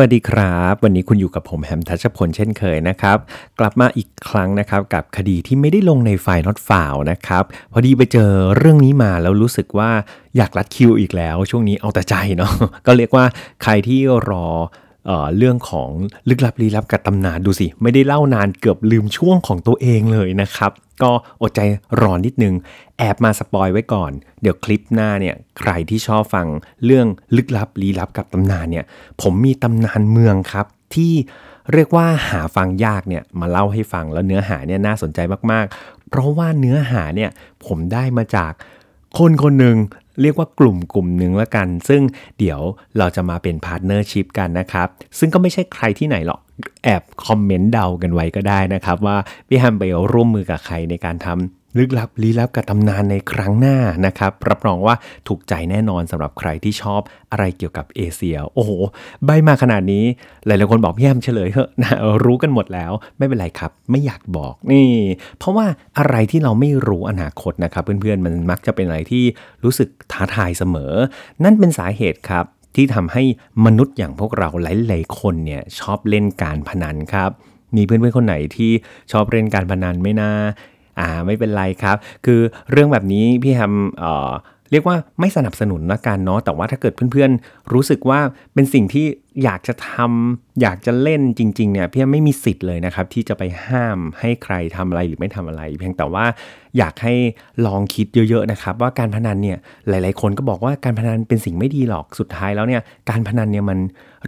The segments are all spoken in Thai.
วัสดีครับ วันนี้คุณอยู่กับผมแฮมทัชพลเช่นเคยนะครับ กลับมาอีกครั้งนะครับกับคดีที่ไม่ได้ลงในไฟล์น็อตฝาวนะครับพอดีไปเจอเรื่องนี้มาแล้วรู้สึกว่าอยากรัดคิวอีกแล้ว ช่วงนี้เอาแต่ใจเนาะก็เรียกว่าใครที่รอเอเรื่องของลึกลับลี้ลับกับตำนานดูสิ ไม่ได้เล่านานเกือบลืมช่วงของตัวเองเลยนะครับก็อดใจรอนนิดนึงแอบมาสปอยไว้ก่อน เดี๋ยวคลิปหน้าเนี่ยใครที่ชอบฟังเรื่องลึกลับลี้ลับกับตำนานเนี่ยผมมีตำนานเมืองครับ ที่เรียกว่าหาฟังยากเนี่ยมาเล่าให้ฟังแล้วเนื้อหาเนี่ยน่าสนใจมากๆ เพราะว่าเนื้อหาเนี่ยผมได้มาจากคนคนหนึ่งเรียกว่ากลุ่มกลุ่มหนึ่งละกัน ซึ่งเดี๋ยวเราจะมาเป็นพาร์ทเนอร์ชิพกันนะครับ ซึ่งก็ไม่ใช่ใครที่ไหนหรอกแอบคอมเมนต์เดากันไว้ก็ได้นะครับ ว่าพี่ฮัมเบลร่วมมือกับใครในการทำลึกลับลี้ลับกับตำนานในครั้งหน้านะครับ รับรองว่าถูกใจแน่นอนสำหรับใครที่ชอบอะไรเกี่ยวกับเอเชียโอ้โหใบมาขนาดนี้หลายๆคนบอกพี่ฮัมเฉลยเถอะนะรู้กันหมดแล้วไม่เป็นไรครับไม่อยากบอกนี่ เพราะว่าอะไรที่เราไม่รู้อนาคตนะครับ เพื่อนๆมันมักจะเป็นอะไรที่รู้สึกท้าทายเสมอ นั่นเป็นสาเหตุครับที่ทำให้มนุษย์อย่างพวกเรา หลายๆ คนเนี่ยชอบเล่นการพนันครับ มีเพื่อนๆ คนไหนที่ชอบเล่นการพนันไม่น่าอ่า ไม่เป็นไรครับ คือเรื่องแบบนี้พี่ทำเอ่อเรียกว่าไม่สนับสนุนละกันเนาะแต่ว่าถ้าเกิดเพื่อนๆ รู้สึกว่าเป็นสิ่งที่อยากจะทำ อยากจะเล่นจริง ๆเนี่ยเพี่ไม่มีสิทธิ์เลยนะครับ ที่จะไปห้ามให้ใครทำอะไรหรือไม่ทำอะไรเพียงแต่ว่าอยากให้ลองคิดเยอะๆนะครับ ว่าการพนันเนี่ยหลาย ๆคนก็บอกว่าการพนันเป็นสิ่งไม่ดีหรอกสุดท้ายแล้วเนี่ยการพนันเนี่ยมัน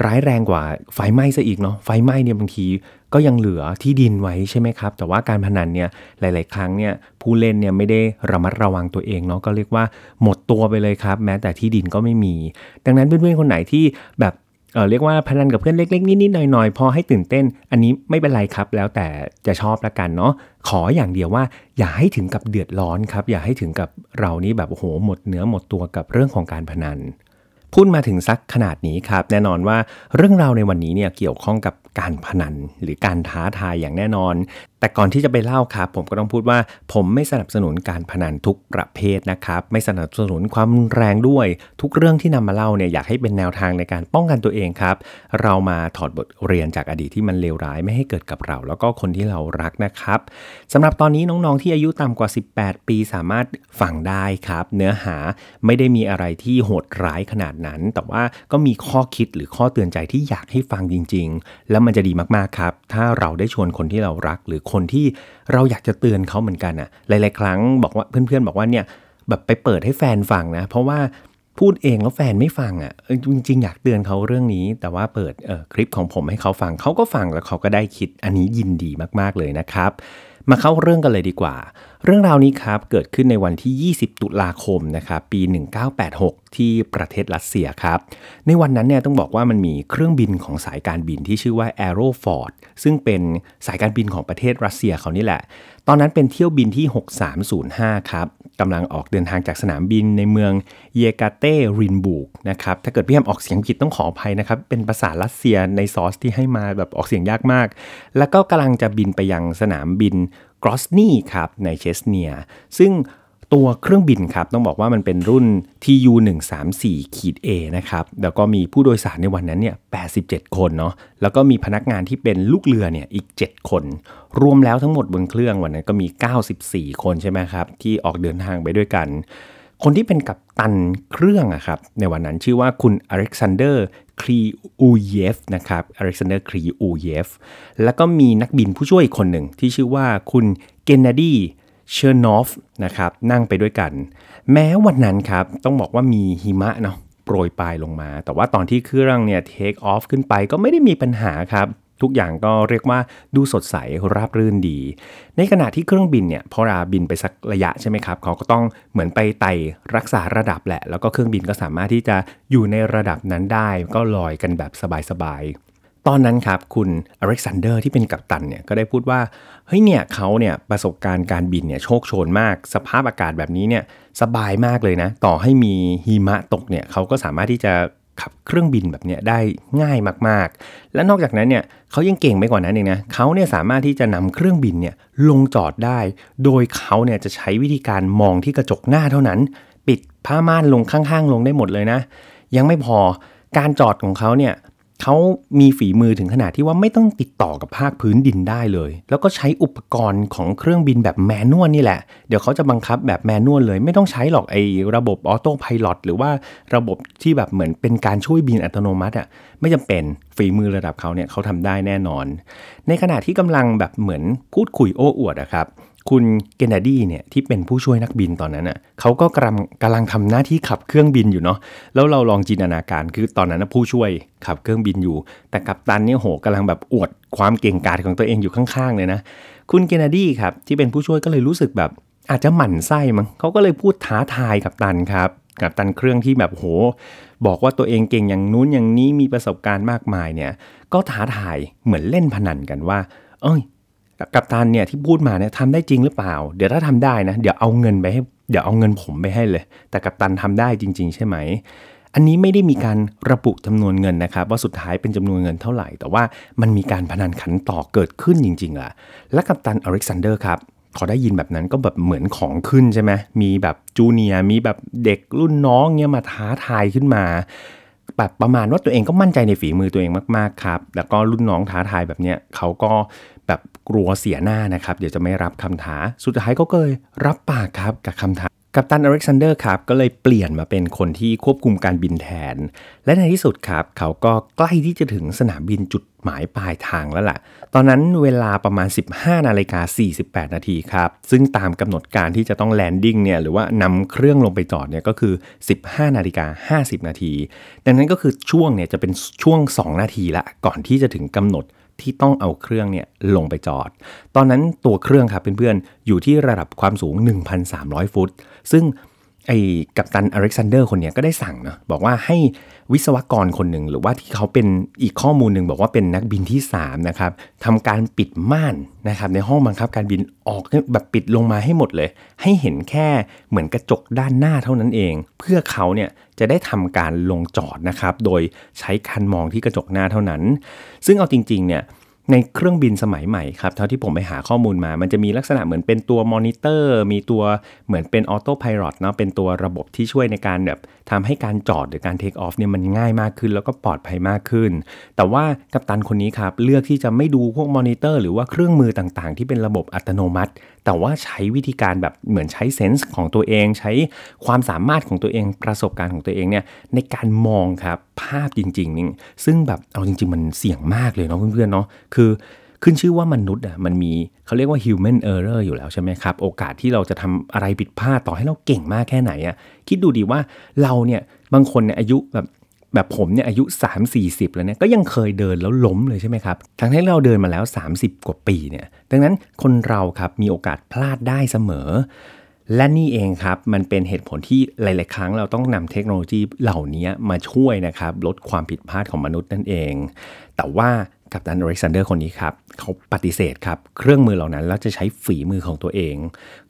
ร้ายแรงกว่าไฟไหม้ซะอีกเนาะไฟไหม้เนี่ยบางทีก็ยังเหลือที่ดินไว้ใช่ไหมครับแต่ว่าการพนันเนี่ยหลาย ๆ ครั้งเนี่ยผู้เล่นเนี่ยไม่ได้ระมัดระวังตัวเองเนาะก็เรียกว่าหมดตัวไปเลยครับ แม้แต่ที่ดินก็ไม่มี ดังนั้นเพื่อน ๆ คนไหนที่แบบเออเรียกว่าพนันกับเพื่อนเล็ก ๆ นิด ๆ หน่อย ๆ พอให้ตื่นเต้นอันนี้ไม่เป็นไรครับ แล้วแต่จะชอบละกันเนาะขออย่างเดียวว่าอย่าให้ถึงกับเดือดร้อนครับอย่าให้ถึงกับเรานี่แบบโอ้โหหมดเนื้อ หมดตัวกับเรื่องของการพนันพูดมาถึงซักขนาดนี้ครับแน่นอนว่าเรื่องราวในวันนี้เนี่ยเกี่ยวข้องกับการพนันหรือการท้าทายอย่างแน่นอน แต่ก่อนที่จะไปเล่าครับ ผมก็ต้องพูดว่าผมไม่สนับสนุนการพนันทุกประเภทนะครับไม่สนับสนุนความแรงด้วย ทุกเรื่องที่นำมาเล่าเนี่ยอยากให้เป็นแนวทางในการป้องกันตัวเองครับ เรามาถอดบทเรียนจากอดีตที่มันเลวร้ายไม่ให้เกิดกับเรา แล้วก็คนที่เรารักนะครับสำหรับตอนนี้น้องๆที่อายุต่ำกว่า 18 ปีสามารถฟังได้ครับ เนื้อหาไม่ได้มีอะไรที่โหดร้ายขนาดนั้น แต่ว่าก็มีข้อคิดหรือข้อเตือนใจที่อยากให้ฟังจริง ๆ และมันจะดีมากๆครับ ถ้าเราได้ชวนคนที่เรารักหรือคนที่เราอยากจะเตือนเขาเหมือนกันอะ่ะหลายๆครั้งบอกว่าเพื่อนๆ บอกว่าเนี่ยแบบไปเปิดให้แฟนฟังนะ เพราะว่าพูดเองแล้วแฟนไม่ฟังอะ่ะจริง ๆ อยากเตือนเขาเรื่องนี้ แต่ว่าเปิดคลิปของผมให้เขาฟังเขาก็ฟังแล้วเขาก็ได้คิดอันนี้ยินดีมากๆเลยนะครับ มาเข้าเรื่องกันเลยดีกว่าเรื่องราวนี้ครับเกิดขึ้นในวันที่ 20 ตุลาคม นะครับ ปี 1986 ที่ประเทศรัสเซียครับ ในวันนั้นเนี่ยต้องบอกว่ามันมีเครื่องบินของสายการบินที่ชื่อว่า a e r o f o r t ซึ่งเป็นสายการบินของประเทศรัสเซียเขานี่แหละ ตอนนั้นเป็นเที่ยวบินที่ 6305 ครับ กำลังออกเดินทางจากสนามบินในเมืองเยกาเตรินบุกนะครับ ถ้าเกิดพี่แฮมออกเสียงผิดต้องขออภัยนะครับ เป็นภาษารัสเซียในซอสที่ให้มาแบบออกเสียงยากมาก แล้วก็กำลังจะบินไปยังสนามบินรอสนี่ครับในเชสเนีย ซึ่งตัวเครื่องบินครับต้องบอกว่ามันเป็นรุ่น TU 1 3 4ขีด A นะครับแล้วก็มีผู้โดยสารในวันนั้นเนี่ย87 คนเนาะแล้วก็มีพนักงานที่เป็นลูกเรือเนี่ยอีก 7 คน รวมแล้วทั้งหมดบนเครื่องวันนั้นก็มี 94 คนใช่ไหมครับ ที่ออกเดินทางไปด้วยกัน คนที่เป็นกัปตันเครื่องอะครับในวันนั้นชื่อว่าคุณอเล็กซานเดอร์ครีอูเยฟนะครับ อเล็กซานเดอร์ครีอูเยฟ แล้วก็มีนักบินผู้ช่วยคนหนึ่งที่ชื่อว่าคุณเกนนาดีเชอร์นอฟนะครับนั่งไปด้วยกัน แม้วันนั้นครับ ต้องบอกว่ามีหิมะเนาะโปรยปลายลงมา แต่ว่าตอนที่เครื่องเนี่ย เทคออฟขึ้นไปก็ไม่ได้มีปัญหาครับทุกอย่างก็เรียกว่าดูสดใสราบรื่นดี ในขณะที่เครื่องบินเนี่ยพอราบินไปสักระยะใช่ไหมครับ เขาก็ต้องเหมือนไปไต่รักษาระดับแหละ แล้วก็เครื่องบินก็สามารถที่จะอยู่ในระดับนั้นได้ก็ลอยกันแบบสบาย ๆ ตอนนั้นครับคุณอเล็กซานเดอร์ที่เป็นกัปตันเนี่ยก็ได้พูดว่าเฮ้ยเนี่ยเขาเนี่ยประสบการณ์การบินเนี่ยโชคโชนมาก สภาพอากาศแบบนี้เนี่ยสบายมากเลยนะ ต่อให้มีหิมะตกเนี่ยเขาก็สามารถที่จะขับเครื่องบินแบบเนี้ยได้ง่ายมาก ๆ และนอกจากนั้นเนี่ยเขายังเก่งไปกว่านั้นเองนะเขาเนี่ยสามารถที่จะนำเครื่องบินเนี่ยลงจอดได้ โดยเขาเนี่ยจะใช้วิธีการมองที่กระจกหน้าเท่านั้น ปิดผ้าม่านลงข้างๆ ลงได้หมดเลยนะ ยังไม่พอการจอดของเขาเนี่ยเขามีฝีมือถึงขนาดที่ว่าไม่ต้องติดต่อกับภาคพื้นดินได้เลย แล้วก็ใช้อุปกรณ์ของเครื่องบินแบบแมนนวลนี่แหละ เดี๋ยวเขาจะบังคับแบบแมนนวลเลย ไม่ต้องใช้หรอกไอ้ระบบออโต้พายロหรือว่าระบบที่แบบเหมือนเป็นการช่วยบินอัตโนมัติอ่ะไม่จำเป็นฝีมือระดับเขาเนี่ยเขาทำได้แน่นอน ในขณะที่กำลังแบบเหมือนพูดคุยโอ้อวดอะครับคุณเกนเนดีเนี่ยที่เป็นผู้ช่วยนักบินตอนนั้นน่ะเขาก็กำกำลังทำหน้าที่ขับเครื่องบินอยู่เนาะแล้วเราลองจินตนาการคือตอนนั้นผู้ช่วยขับเครื่องบินอยู่ แต่กัปตันเนี่ยโหกำลังแบบอวดความเก่งกาจของตัวเองอยู่ข้างๆเลยนะคุณเกนเนดีครับที่เป็นผู้ช่วยก็เลยรู้สึกแบบ อาจจะหมั่นไส้มั้งเขาก็เลยพูดท้าทายกับตันครับกับตันเครื่องที่แบบโห บอกว่าตัวเองเก่งอย่างนู้นอย่างนี้มีประสบการณ์มากมายเนี่ยก็ท้าทายเหมือนเล่นพนันกันว่า เอ้ยกับตันเนี่ยที่พูดมาเนี่ยทำได้จริงหรือเปล่า เดี๋ยวถ้าทำได้นะ เดี๋ยวเอาเงินไปให้เดี๋ยวเอาเงินผมไปให้เลย แต่กับตันทำได้จริง ๆใช่ไหม อันนี้ไม่ได้มีการระบุจานวนเงินนะครับ ว่าสุดท้ายเป็นจำนวนเงินเท่าไหร่ แต่ว่ามันมีการพนันขันต่อเกิดขึ้นจริงๆล่ะ และกัปตันอเล็กซานเดอร์ครับขอได้ยินแบบนั้นก็แบบเหมือนของขึ้นใช่ไหมมีแบบจูเนียมีแบบเด็กรุ่นน้องเนี่ยมาท้าทายขึ้นมาแบบประมาณว่าตัวเองก็มั่นใจในฝีมือตัวเองมากๆครับแล้วก็รุ่นน้องท้าทายแบบเนี้ยเขาก็แบบกลัวเสียหน้านะครับเดี๋ยวจะไม่รับคำท้าสุดท้ายก็เลยรับปากครับกับคำท้ากัปตันอเล็กซานเดอร์ครับก็เลยเปลี่ยนมาเป็นคนที่ควบคุมการบินแทน และในที่สุดครับเขาก็ใกล้ที่จะถึงสนามบินจุดหมายปลายทางแล้วลห่ะ ตอนนั้นเวลาประมาณ 15นาฬิกา48นาทีครับซึ่งตามกำหนดการที่จะต้องแลนดิ้งเนี่ยหรือว่านำเครื่องลงไปจอดเนี่ยก็คือ 15นาฬิกา50นาทีดังนั้นก็คือช่วงเนี่ยจะเป็นช่วง 2 นาทีละก่อนที่จะถึงกำหนดที่ต้องเอาเครื่องเนี่ยลงไปจอด ตอนนั้นตัวเครื่องครับเพื่อนๆอยู่ที่ระดับความสูง 1,300 ฟุต ซึ่งไอ้กัปตันอเล็กซานเดอร์คนนี้ก็ได้สั่งเนาะบอกว่าให้วิศวกรคนหนึ่งหรือว่าที่เขาเป็นอีกข้อมูลหนึ่งบอกว่าเป็นนักบินที่3นะครับทำการปิดม่านนะครับในห้องบังคับ การบินออกแบบปิดลงมาให้หมดเลย ให้เห็นแค่เหมือนกระจกด้านหน้าเท่านั้นเอง เพื่อเขาเนี่ยจะได้ทำการลงจอดนะครับ โดยใช้คันมองที่กระจกหน้าเท่านั้น ซึ่งเอาจริง ๆเนี่ยในเครื่องบินสมัยใหม่ครับ เท่าที่ผมไปหาข้อมูลมา มันจะมีลักษณะเหมือนเป็นตัวมอนิเตอร์ มีตัวเหมือนเป็นออโต้พายรดเนาะ เป็นตัวระบบที่ช่วยในการแบบทำให้การจอดหรือการเทคออฟเนี่ยมันง่ายมากขึ้น แล้วก็ปลอดภัยมากขึ้น แต่ว่ากัปตันคนนี้ครับ เลือกที่จะไม่ดูพวกมอนิเตอร์หรือว่าเครื่องมือต่างๆที่เป็นระบบอัตโนมัติแต่ว่าใช้วิธีการแบบเหมือนใช้เซนส์ของตัวเอง ใช้ความสามารถของตัวเองประสบการณ์ของตัวเองเนี่ยในการมองครับภาพจริงๆนี่ซึ่งแบบเอาจริงๆ มันเสี่ยงมากเลยเนาะเพื่อนๆเนาะคือขึ้นชื่อว่ามนุษย์อ่ะมันมีเขาเรียกว่า human error อยู่แล้วใช่ไหมครับ โอกาสที่เราจะทำอะไรผิดพลาดต่อให้เราเก่งมากแค่ไหนอ่ะคิดดูดีว่าเราเนี่ยบางคนเนี่ยอายุแบบแบบผมเนี่ยอายุ 3 4 0 แล้วเนี่ยก็ยังเคยเดินแล้วล้มเลยใช่ไหมครับ ทั้งที่เราเดินมาแล้ว 30 กว่าปีเนี่ยดังนั้นคนเราครับมีโอกาสพลาดได้เสมอ และนี่เองครับ มันเป็นเหตุผลที่หลาย ๆ ครั้งเราต้องนำเทคโนโลยีเหล่านี้มาช่วยนะครับ ลดความผิดพลาดของมนุษย์นั่นเอง แต่ว่ากัปตันอเล็กซานเดอร์คนนี้ครับเขาปฏิเสธครับ เครื่องมือเหล่านั้นแล้วจะใช้ฝีมือของตัวเอง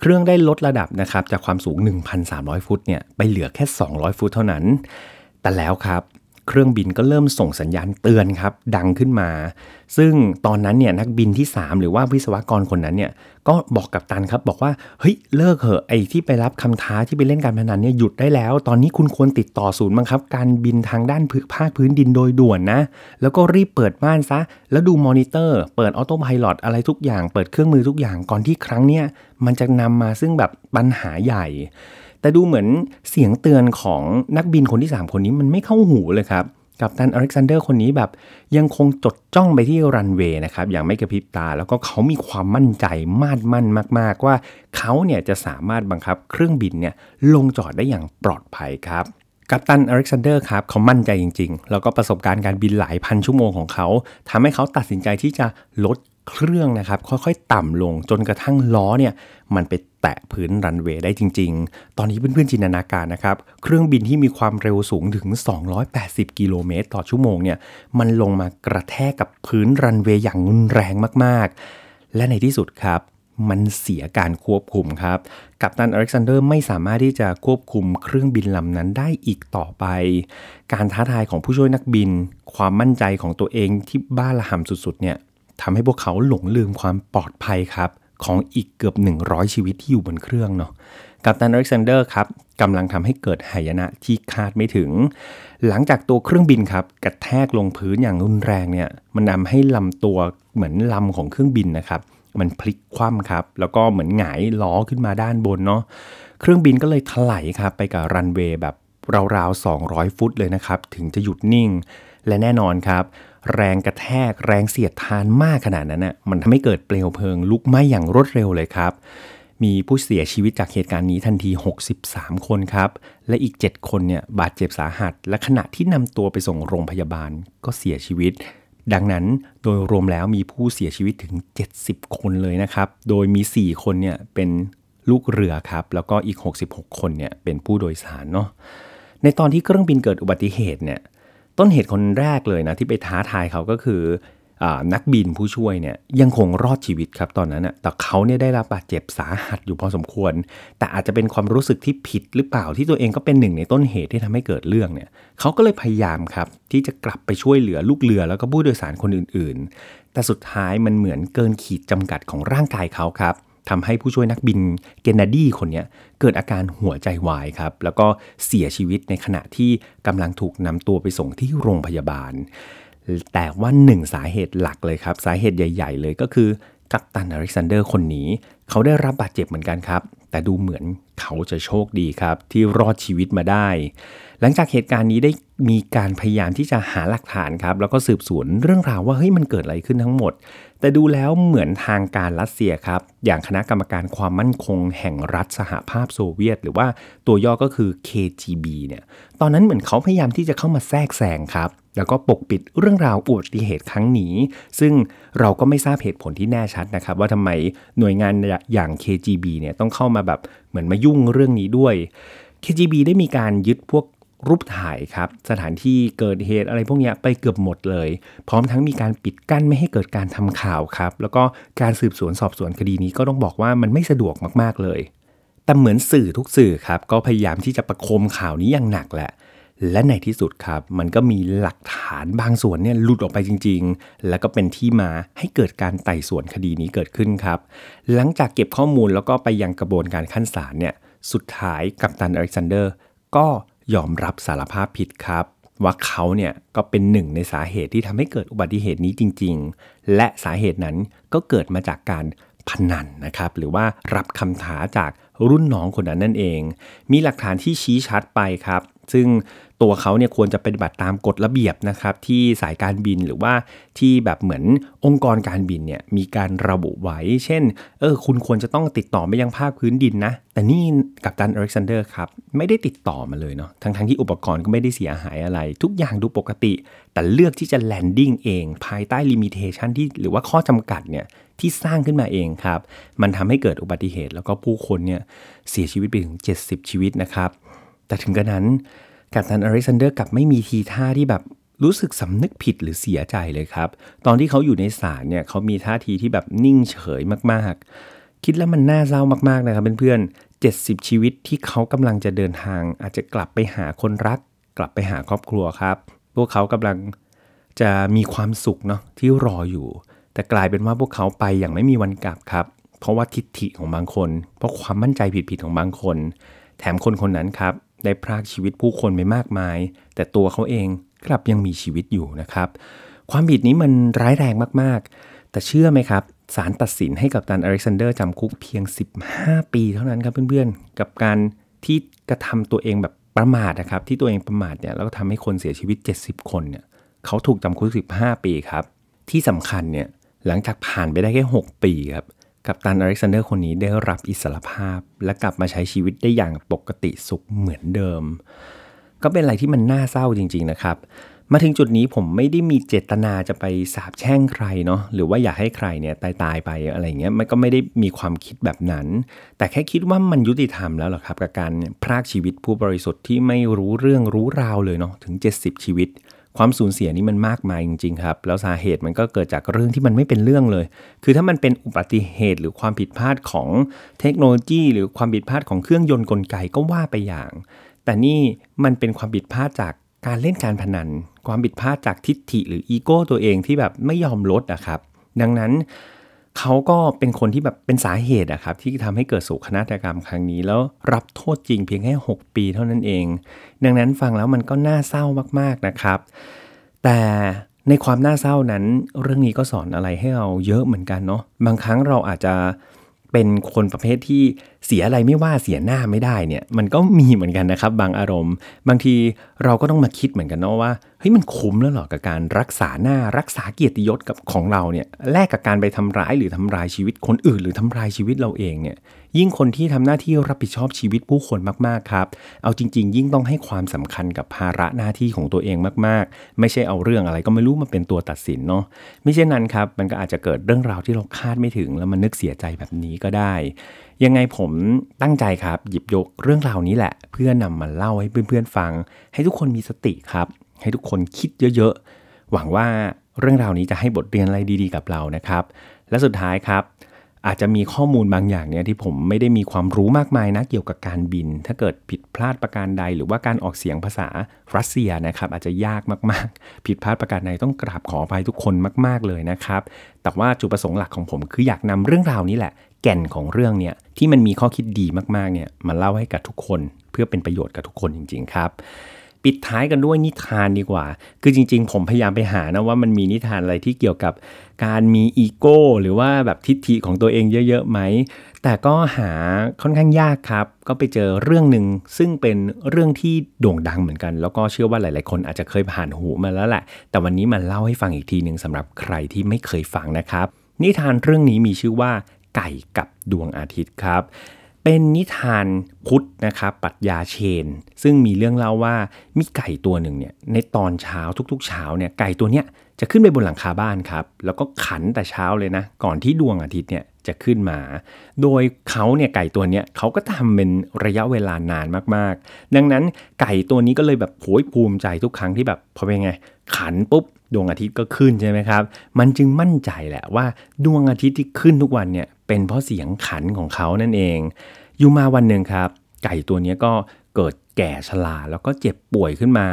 เครื่องได้ลดระดับนะครับจากความสูง 1,300 ฟุตเนี่ยไปเหลือแค่200ฟุตเท่านั้น แต่แล้วครับเครื่องบินก็เริ่มส่งสัญญาณเตือนครับดังขึ้นมา ซึ่งตอนนั้นเนี่ยนักบินที่ 3 หรือว่าวิศวกรคนนั้นเนี่ยก็บอกกับตันครับบอกว่าเฮ้ยเลิกเหอะไอที่ไปรับคำท้าที่ไปเล่นการพนันเนี่ยหยุดได้แล้ว ตอนนี้คุณควรติดต่อศูนย์บังคับ การบินทางด้านภาคพื้นดินโดยด่วนนะ แล้วก็รีบเปิดม่านซะ แล้วดูมอนิเตอร์ เปิดออโต้พายロอะไรทุกอย่างเปิดเครื่องมือทุกอย่างก่อนที่ครั้งเนี้ยมันจะนำมาซึ่งแบบปัญหาใหญ่แต่ดูเหมือนเสียงเตือนของนักบินคนที่ 3 คนนี้มันไม่เข้าหูเลยครับกับตันอเล็กซานเดอร์คนนี้แบบยังคงจดจ้องไปที่รันเวย์นะครับอย่างไม่กระพริบตา แล้วก็เขามีความมั่นใจมาดมั่นมาก ๆ ว่าเขาเนี่ยจะสามารถบังคับเครื่องบินเนี่ยลงจอดได้อย่างปลอดภัยครับ กัปตันอเล็กซานเดอร์ครับเขามั่นใจจริงๆแล้วก็ประสบการณ์การบิน หลายพันชั่วโมงของเขา ทำให้เขาตัดสินใจที่จะลดเครื่องนะครับ ค่อยๆต่ำลงจนกระทั่งล้อเนี่ยมันไปแตะพื้นรันเวย์ได้จริงๆ ตอนนี้เพื่อนๆ จินตนาการนะครับ เครื่องบินที่มีความเร็วสูงถึง 280 กิโลเมตรต่อชั่วโมงเนี่ย มันลงมากระแทกกับพื้นรันเวย์อย่างรุนแรงมากๆ และในที่สุดครับ มันเสียการควบคุมครับ กัปตันอเล็กซานเดอร์ไม่สามารถที่จะควบคุมเครื่องบินลำนั้นได้อีกต่อไป การท้าทายของผู้ช่วยนักบิน ความมั่นใจของตัวเองที่บ้าระห่ำสุดๆ เนี่ยทำให้พวกเขาหลงลืมความปลอดภัยครับของอีกเกือบ100 ชีวิตที่อยู่บนเครื่องเนาะกัปตันอเล็กซานเดอร์ครับกำลังทำให้เกิดหายนะที่คาดไม่ถึง หลังจากตัวเครื่องบินครับกระแทกลงพื้นอย่างรุนแรงเนี่ยมันนำให้ลำตัวเหมือนลำของเครื่องบินนะครับมันพลิกคว่ำครับ แล้วก็เหมือนหงายล้อขึ้นมาด้านบนเนาะเครื่องบินก็เลยถลายครับไปกับรันเวย์แบบราวๆ 200 ฟุตเลยนะครับถึงจะหยุดนิ่งและแน่นอนครับแรงกระแทกแรงเสียดทานมากขนาดนั้นนะ่ะมันทำให้เกิดเปลวเพลิงลุกไหม้อย่างรวดเร็วเลยครับ มีผู้เสียชีวิตจากเหตุการณ์นี้ทันที 63 คนครับและอีก 7 คนเนี่ยบาดเจ็บสาหัส และขณะที่นำตัวไปส่งโรงพยาบาลก็เสียชีวิต ดังนั้นโดยรวมแล้วมีผู้เสียชีวิตถึง 70 คนเลยนะครับ โดยมี 4 คนเนี่ยเป็นลูกเรือครับแล้วก็อีก 66 คนเนี่ยเป็นผู้โดยสารเนาะในตอนที่เครื่องบินเกิดอุบัติเหตุเนี่ยต้นเหตุคนแรกเลยนะที่ไปท้าทายเขาก็คืออนักบินผู้ช่วยเนี่ยยังคงรอดชีวิตครับตอนนั้นนะแต่เขาเนี่ยได้รับบาดเจ็บสาหัสอยู่พอสมควร แต่อาจจะเป็นความรู้สึกที่ผิดหรือเปล่าที่ตัวเองก็เป็นหนึ่ง ในต้นเหตุที่ทำให้เกิดเรื่องเนี่ยเขาก็เลยพยายามครับที่จะกลับไปช่วยเหลือลูกเรือ แล้วก็ผู้โดยสารคนอื่น ๆ แต่สุดท้ายมันเหมือนเกินขีดจำกัดของร่างกายเขาครับทำให้ผู้ช่วยนักบินเกนนดีคนนี้เกิดอาการหัวใจวายครับ แล้วก็เสียชีวิตในขณะที่กำลังถูกนำตัวไปส่งที่โรงพยาบาล แต่ว่าหนึ่งสาเหตุหลักเลยครับ สาเหตุใหญ่ ๆ เลยก็คือกัปตันอเล็กซานเดอร์คนนี้ เขาได้รับบาดเจ็บเหมือนกันครับแต่ดูเหมือนเขาจะโชคดีครับ ที่รอดชีวิตมาได้ หลังจากเหตุการณ์นี้ได้มีการพยายามที่จะหาหลักฐานครับแล้วก็สืบสวนเรื่องราวว่าเฮ้ยมันเกิดอะไรขึ้นทั้งหมด แต่ดูแล้วเหมือนทางการรัสเซียครับ อย่างคณะกรรมการความมั่นคง แห่งรัฐสหภาพโซเวียต หรือว่าตัวย่อก็คือ KGB เนี่ย ตอนนั้นเหมือนเขาพยายามที่จะเข้ามาแทรกแซงครับแล้วก็ปกปิดเรื่องราวอุบัติเหตุครั้งนี้ ซึ่งเราก็ไม่ทราบเหตุผลที่แน่ชัดนะครับว่าทำไมหน่วยงานอย่าง KGB เนี่ยต้องเข้ามาแบบเหมือนมายุ่งเรื่องนี้ด้วย KGB ได้มีการยึดพวกรูปถ่ายครับสถานที่เกิดเหตุอะไรพวกนี้ไปเกือบหมดเลย พร้อมทั้งมีการปิดกั้นไม่ให้เกิดการทำข่าวครับแล้วก็การสืบสวนสอบสวนคดีนี้ก็ต้องบอกว่ามันไม่สะดวกมากๆเลย แต่เหมือนสื่อทุกสื่อครับก็พยายามที่จะประคมข่าวนี้อย่างหนักแหละและในที่สุดครับมันก็มีหลักฐานบางส่วนเนี่ยหลุดออกไปจริง ๆ แล้วก็เป็นที่มาให้เกิดการไต่สวนคดีนี้เกิดขึ้นครับหลังจากเก็บข้อมูลแล้วก็ไปยังกระบวนการขั้นศาลเนี่ยสุดท้ายกัปตันอเล็กซานเดอร์ก็ยอมรับสารภาพผิดครับ ว่าเขาเนี่ยก็เป็นหนึ่งในสาเหตุที่ทำให้เกิดอุบัติเหตุนี้จริง ๆ และสาเหตุนั้นก็เกิดมาจากการพนันนะครับ หรือว่ารับคำถาจากรุ่นน้องคนนั้นนั่นเอง มีหลักฐานที่ชี้ชัดไปครับ ซึ่งตัวเขาเนี่ยควรจะปฏิบัติตามกฎระเบียบนะครับที่สายการบินหรือว่าที่แบบเหมือนองค์กรการบินเนี่ยมีการระบุไว้ เช่นเออคุณควรจะต้องติดต่อไปยังภาคพื้นดินนะแต่นี่กับตันอเล็กซานเดอร์ครับไม่ได้ติดต่อมาเลยเนาะทั้งๆทที่อุปกรณ์ก็ไม่ได้เสียหายอะไรทุกอย่างดูปกติ แต่เลือกที่จะแลนดิ้งเอง ภายใต้ลิมิเตชันที่หรือว่าข้อจำกัดเนี่ยที่สร้างขึ้นมาเองครับ มันทำให้เกิดอุบัติเหตุ แล้วก็ผู้คนเนี่ยเสียชีวิตไปถึง70 ชีวิตนะครับแต่ถึงกระนั้นกัปตันอเล็กซานเดอร์กลับไม่มีทีท่าที่แบบรู้สึกสำนึกผิดหรือเสียใจเลยครับ ตอนที่เขาอยู่ในศาลเนี่ยเขามีท่าทีที่แบบนิ่งเฉยมากๆ คิดแล้วมันน่าเศร้ามากๆนะครับเพื่อนๆ70 ชีวิตที่เขากำลังจะเดินทาง อาจจะกลับไปหาคนรักกลับไปหาครอบครัวครับ พวกเขากำลังจะมีความสุขเนาะที่รออยู่ แต่กลายเป็นว่าพวกเขาไปอย่างไม่มีวันกลับครับ เพราะว่าทิฏฐิของบางคนเพราะความมั่นใจผิดๆของบางคน แถมคนคนนั้นครับได้พรากชีวิตผู้คนไปมากมาย แต่ตัวเขาเองกลับยังมีชีวิตอยู่นะครับ ความผิดนี้มันร้ายแรงมากๆ แต่เชื่อไหมครับสารตัดสินให้กับตันอเล็กซานเดอร์จำคุกเพียง 15 ปีเท่านั้นครับเพื่อนๆ กับการที่กระทำตัวเองแบบประมาทนะครับ ที่ตัวเองประมาทเนี่ยแล้วก็ทำให้คนเสียชีวิต 70 คนเนี่ยเขาถูกจำคุก 15 ปีครับ ที่สำคัญเนี่ยหลังจากผ่านไปได้แค่6ปีครับกับตันอเล็กซานเดอร์คนนี้ได้รับอิสรภาพ และกลับมาใช้ชีวิตได้อย่างปกติสุขเหมือนเดิม ก็เป็นอะไรที่มันน่าเศร้าจริง ๆ นะครับ มาถึงจุดนี้ผมไม่ได้มีเจตนาจะไปสาบแช่งใครเนาะหรือว่าอยากให้ใครเนี่ยตายตายไปอะไรเงี้ยมันก็ไม่ได้มีความคิดแบบนั้น แต่แค่คิดว่ามันยุติธรรมแล้วหรอครับกับ การพรากชีวิตผู้บริสุทธิ์ที่ไม่รู้เรื่องรู้ราวเลยเนาะถึง 70 ชีวิตความสูญเสียนี้มันมากมายจริงๆครับ แล้วสาเหตุมันก็เกิดจากเรื่องที่มันไม่เป็นเรื่องเลย คือถ้ามันเป็นอุบัติเหตุ หรือความผิดพลาดของเทคโนโลยี หรือความผิดพลาดของเครื่องยนต์กลไกก็ว่าไปอย่าง แต่นี่มันเป็นความผิดพลาดจากการเล่นการพนัน ความผิดพลาดจากทิฏฐิ หรืออีโก้ตัวเองที่แบบไม่ยอมลดนะครับ ดังนั้นเขาก็เป็นคนที่แบบเป็นสาเหตุอะครับที่ทำให้เกิดโศกนาฏกรรมครั้งนี้แล้วรับโทษจริงเพียงแค่6ปีเท่านั้นเองดังนั้นฟังแล้วมันก็น่าเศร้ามากๆนะครับ แต่ในความน่าเศร้านั้นเรื่องนี้ก็สอนอะไรให้เราเยอะเหมือนกันเนาะบางครั้งเราอาจจะเป็นคนประเภทที่เสียอะไรไม่ว่าเสียหน้าไม่ได้เนี่ยมันก็มีเหมือนกันนะครับบางอารมณ์ บางทีเราก็ต้องมาคิดเหมือนกันเนาะว่าเฮ้ยมันคุ้มแล้วหรอกับการรักษาหน้ารักษาเกียรติยศกับของเราเนี่ยแลกกับการไปทำร้ายหรือทำลายชีวิตคนอื่นหรือทำลายชีวิตเราเองเนี่ย ยิ่งคนที่ทำหน้าที่รับผิดชอบชีวิตผู้คนมากๆครับเอาจริง ๆ ยิ่งต้องให้ความสำคัญกับภาระหน้าที่ของตัวเองมาก ๆ ไม่ใช่เอาเรื่องอะไรก็ไม่รู้มาเป็นตัวตัดสินเนาะไม่เช่นนั้นครับมันก็อาจจะเกิดเรื่องราวที่เราคาดไม่ถึง แล้วมันนึกเสียใจแบบนี้ก็ได้ ยังไงผมตั้งใจครับ หยิบยกเรื่องราวนี้แหละ เพื่อนำมาเล่าให้เพื่อนๆฟัง ให้ทุกคนมีสติครับให้ทุกคนคิดเยอะๆ หวังว่าเรื่องราวนี้จะให้บทเรียนอะไรดี ๆ กับเรานะครับ และสุดท้ายครับ อาจจะมีข้อมูลบางอย่างเนี่ยที่ผมไม่ได้มีความรู้มากมายนะเกี่ยวกับการบิน ถ้าเกิดผิดพลาดประการใดหรือว่าการออกเสียงภาษา รัสเซียนะครับ อาจจะยากมากๆ ผิดพลาดประการใดต้องกราบขออภัยทุกคนมากๆ เลยนะครับ แต่ว่าจุดประสงค์หลักของผม คืออยากนำเรื่องราวนี้แหละ แก่นของเรื่องเนี่ยที่มันมีข้อคิดดีมากๆ เนี่ยมาเล่าให้กับทุกคน เพื่อเป็นประโยชน์กับทุกคนจริงๆ ครับปิดท้ายกันด้วยนิทานดีกว่า คือจริง ๆ ผมพยายามไปหานะว่ามันมีนิทานอะไรที่เกี่ยวกับการมีอีโก้หรือว่าแบบทิฏฐิของตัวเองเยอะๆไหม แต่ก็หาค่อนข้างยากครับ ก็ไปเจอเรื่องหนึ่งซึ่งเป็นเรื่องที่โด่งดังเหมือนกัน แล้วก็เชื่อว่าหลายๆคนอาจจะเคยผ่านหูมาแล้วแหละ แต่วันนี้มาเล่าให้ฟังอีกทีหนึ่งสำหรับใครที่ไม่เคยฟังนะครับ นิทานเรื่องนี้มีชื่อว่าไก่กับดวงอาทิตย์ครับเป็นนิทานพุทธนะครับปัตยาเชน ซึ่งมีเรื่องเล่าว่ามีไก่ตัวหนึ่งเนี่ยในตอนเช้าทุกๆเช้าเนี่ยไก่ตัวเนี้ยจะขึ้นไปบนหลังคาบ้านครับแล้วก็ขันแต่เช้าเลยนะ ก่อนที่ดวงอาทิตย์เนี่ยจะขึ้นมา โดยเขาเนี่ยไก่ตัวเนี้ยเขาก็ทำเป็นระยะเวลานานมากๆ ดังนั้นไก่ตัวนี้ก็เลยแบบโผยภูมิใจทุกครั้งที่แบบพอเป็นไง ขันปุ๊บดวงอาทิตย์ก็ขึ้นใช่ไหมครับ มันจึงมั่นใจแหละว่าดวงอาทิตย์ที่ขึ้นทุกวันเนี่ยเป็นเพราะเสียงขันของเขานั่นเอง อยู่มาวันหนึ่งครับ ไก่ตัวนี้ก็เกิดแก่ชราแล้วก็เจ็บป่วยขึ้นมา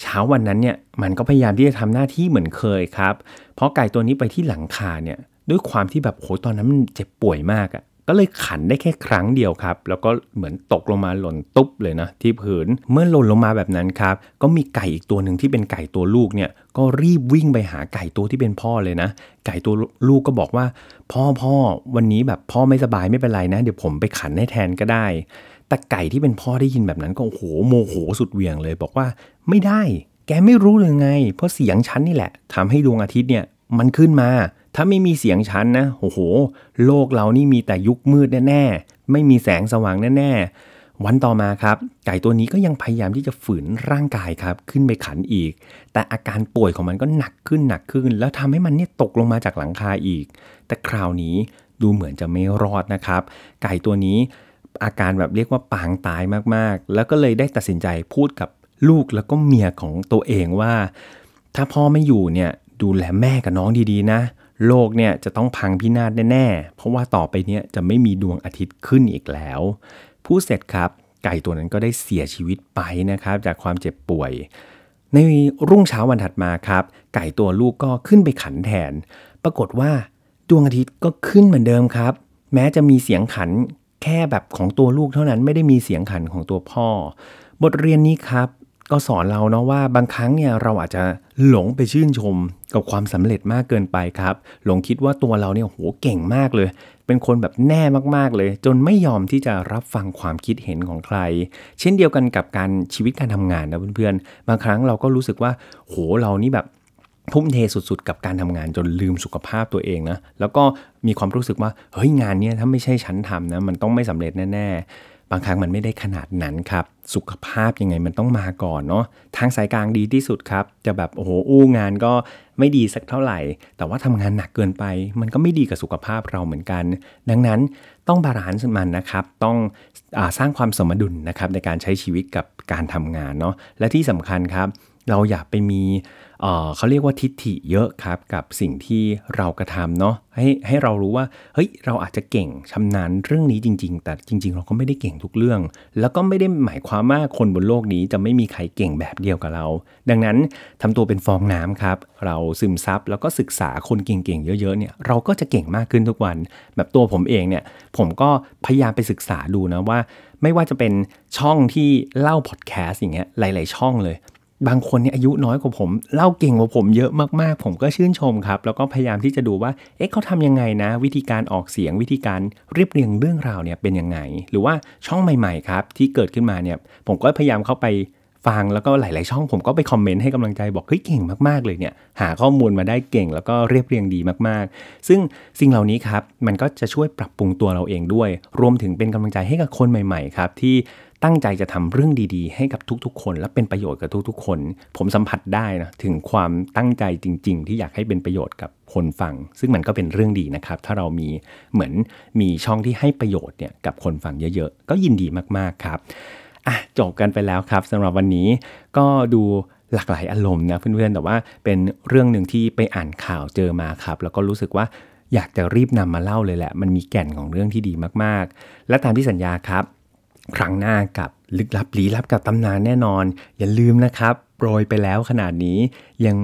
เช้าวันนั้นเนี่ยมันก็พยายามที่จะทำหน้าที่เหมือนเคยครับ เพราะไก่ตัวนี้ไปที่หลังคาเนี่ยด้วยความที่แบบโหตอนนั้นมันเจ็บป่วยมากอะก็เลยขันได้แค่ครั้งเดียวครับ แล้วก็เหมือนตกลงมาหล่นตุ๊บเลยนะที่พื้นเมื่อหล่นลงมาแบบนั้นครับ ก็มีไก่อีกตัวหนึ่งที่เป็นไก่ตัวลูกเนี่ย ก็รีบวิ่งไปหาไก่ตัวที่เป็นพ่อเลยนะ ไก่ตัวลูกก็บอกว่า พ่อพ่อวันนี้แบบพ่อไม่สบายไม่เป็นไรนะเดี๋ยวผมไปขันให้แทนก็ได้ แต่ไก่ที่เป็นพ่อได้ยินแบบนั้นก็โหโมโหสุดเวียงเลย บอกว่าไม่ได้ แกไม่รู้เลยไง เพราะเสียงฉันนี่แหละ ทำให้ดวงอาทิตย์เนี่ยมันขึ้นมาถ้าไม่มีเสียงฉันนะโอ้โห โลกเรานี่มีแต่ยุคมืดแน่ๆไม่มีแสงสว่างแน่ๆ วันต่อมาครับ ไก่ตัวนี้ก็ยังพยายามที่จะฝืนร่างกายครับขึ้นไปขันอีก แต่อาการป่วยของมันก็หนักขึ้นหนักขึ้น แล้วทำให้มันเนี่ยตกลงมาจากหลังคาอีก แต่คราวนี้ดูเหมือนจะไม่รอดนะครับ ไก่ตัวนี้อาการแบบเรียกว่าปางตายมากๆ แล้วก็เลยได้ตัดสินใจพูดกับลูกแล้วก็เมียของตัวเองว่า ถ้าพ่อไม่อยู่เนี่ยดูแลแม่กับน้องดีๆ นะโลกเนี่ยจะต้องพังพินาศแน่ๆ เพราะว่าต่อไปเนี่ยจะไม่มีดวงอาทิตย์ขึ้นอีกแล้ว ผู้เสร็จครับไก่ตัวนั้นก็ได้เสียชีวิตไปนะครับ จากความเจ็บป่วย ในรุ่งเช้าวันถัดมาครับ ไก่ตัวลูกก็ขึ้นไปขันแทน ปรากฏว่าดวงอาทิตย์ก็ขึ้นเหมือนเดิมครับ แม้จะมีเสียงขันแค่แบบของตัวลูกเท่านั้นไม่ได้มีเสียงขันของตัวพ่อ บทเรียนนี้ครับก็สอนเราเนาะว่าบางครั้งเนี่ยเราอาจจะหลงไปชื่นชมกับความสำเร็จมากเกินไปครับ หลงคิดว่าตัวเราเนี่ยโหเก่งมากเลย เป็นคนแบบแน่มากๆเลย จนไม่ยอมที่จะรับฟังความคิดเห็นของใคร เช่นเดียวกันกับการชีวิตการทำงานนะเพื่อนๆบางครั้งเราก็รู้สึกว่าโหเรานี่แบบทุ่มเทสุดๆกับการทำงาน จนลืมสุขภาพตัวเองนะแล้วก็มีความรู้สึกว่าเฮ้ยงานเนี้ยถ้าไม่ใช่ฉันทำนะมันต้องไม่สำเร็จแน่ๆบางครั้งมันไม่ได้ขนาดนั้นครับ สุขภาพยังไงมันต้องมาก่อนเนาะทางสายกลางดีที่สุดครับจะแบบโอ้โหอู้งานก็ไม่ดีสักเท่าไหร่ แต่ว่าทำงานหนักเกินไป มันก็ไม่ดีกับสุขภาพเราเหมือนกัน ดังนั้นต้องบาลานซ์มันนะครับ ต้องอสร้างความสมดุลนะครับในการใช้ชีวิตกับการทำงานเนาะและที่สำคัญครับ เราอย่าไปมีเขาเรียกว่าทิฏฐิเยอะครับ กับสิ่งที่เรากระทำเนาะให้ให้เรารู้ว่าเฮ้ยเราอาจจะเก่งชำนาญเรื่องนี้จริง ๆ แต่จริงๆ เราก็ไม่ได้เก่งทุกเรื่อง แล้วก็ไม่ได้หมายความ ว่าคนบนโลกนี้จะไม่มีใครเก่งแบบเดียวกับเรา ดังนั้นทำตัวเป็นฟองน้ำครับ เราซึมซับแล้วก็ศึกษาคนเก่ง ๆ เยอะ ๆเนี่ยเราก็จะเก่งมากขึ้นทุกวัน แบบตัวผมเองเนี่ยผมก็พยายามไปศึกษาดูนะว่า ไม่ว่าจะเป็นช่องที่เล่าพอดแคสต์อย่างเงี้ยหลาย ๆ ช่องเลยบางคนเนี่ยอายุน้อยกว่าผม เล่าเก่งกว่าผมเยอะมาก ๆ ผมก็ชื่นชมครับ แล้วก็พยายามที่จะดูว่า เอ๊ะเขาทำยังไงนะ วิธีการออกเสียงวิธีการเรียบเรียงเรื่องราวเนี่ยเป็นยังไง หรือว่าช่องใหม่ๆ ครับ ที่เกิดขึ้นมาเนี่ยผมก็พยายามเข้าไปฟังแล้วก็หลายๆช่องผมก็ไปคอมเมนต์ให้กำลังใจบอกเฮ้ยเก่งมากๆเลยเนี่ยหาข้อมูลมาได้เก่งแล้วก็เรียบเรียงดีมากๆ ซึ่งสิ่งเหล่านี้ครับมันก็จะช่วยปรับปรุงตัวเราเองด้วย รวมถึงเป็นกำลังใจให้กับคนใหม่ๆครับที่ตั้งใจจะทำเรื่องดีๆ ให้กับทุกๆ คน และเป็นประโยชน์กับทุกๆคน ผมสัมผัสได้นะถึงความตั้งใจจริงๆ ที่อยากให้เป็นประโยชน์กับคนฟังซึ่งมันก็เป็นเรื่องดีนะครับถ้าเรามีเหมือนมีช่องที่ให้ประโยชน์เนี่ยกับคนฟังเยอะๆก็ยินดีมากๆครับอ่ะจบกันไปแล้วครับสำหรับวันนี้ก็ดูหลากหลายอารมณ์นะเพื่อนๆแต่ว่าเป็นเรื่องหนึ่งที่ไปอ่านข่าวเจอมาครับ แล้วก็รู้สึกว่าอยากจะรีบนำมาเล่าเลยแหละ มันมีแก่นของเรื่องที่ดีมากๆ และตามที่สัญญาครับ ครั้งหน้ากับลึกลับลี้ลับกับตำนานแน่นอน อย่าลืมนะครับโปรยไปแล้วขนาดนี้ ยัง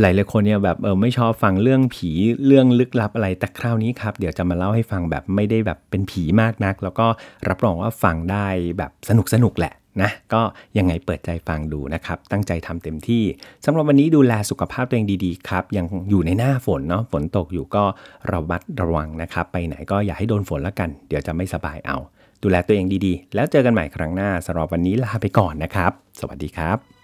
หลายๆคนเนี่ยแบบเออไม่ชอบฟังเรื่องผีเรื่องลึกลับอะไรแต่คราวนี้ครับเดี๋ยวจะมาเล่าให้ฟังแบบไม่ได้แบบเป็นผีมากนัก แล้วก็รับรองว่าฟังได้แบบสนุกสนุกแหละนะก็ยังไงเปิดใจฟังดูนะครับ ตั้งใจทำเต็มที่ สำหรับวันนี้ดูแลสุขภาพตัวเองดีๆครับยังอยู่ในหน้าฝนเนาะฝนตกอยู่ก็ระมัดระวังนะครับ ไปไหนก็อย่าให้โดนฝนละกัน เดี๋ยวจะไม่สบายเอา ดูแลตัวเองดีๆ แล้วเจอกันใหม่ครั้งหน้าสำหรับวันนี้ลาไปก่อนนะครับ สวัสดีครับ